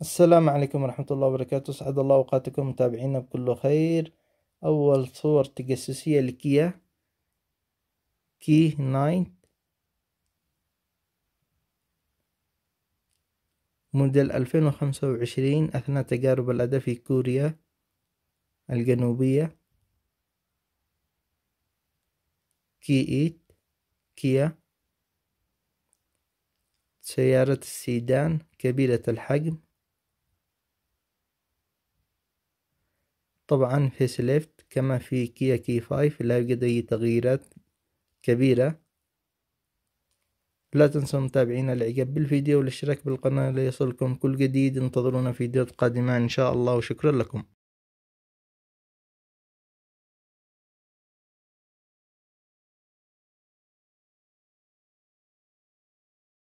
السلام عليكم ورحمة الله وبركاته سعد الله أوقاتكم متابعينا بكل خير أول صور تجسسية لكيا كي ناين موديل 2025 أثناء تجارب الأداء في كوريا الجنوبية كي إيت كيا سيارة السيدان كبيرة الحجم طبعا فيس ليفت كما في كيا كي 5 لا يوجد أي تغييرات كبيرة لا تنسوا متابعينا الاعجاب بالفيديو والاشتراك بالقناة ليصلكم كل جديد انتظرونا فيديوهات قادمة ان شاء الله وشكرا لكم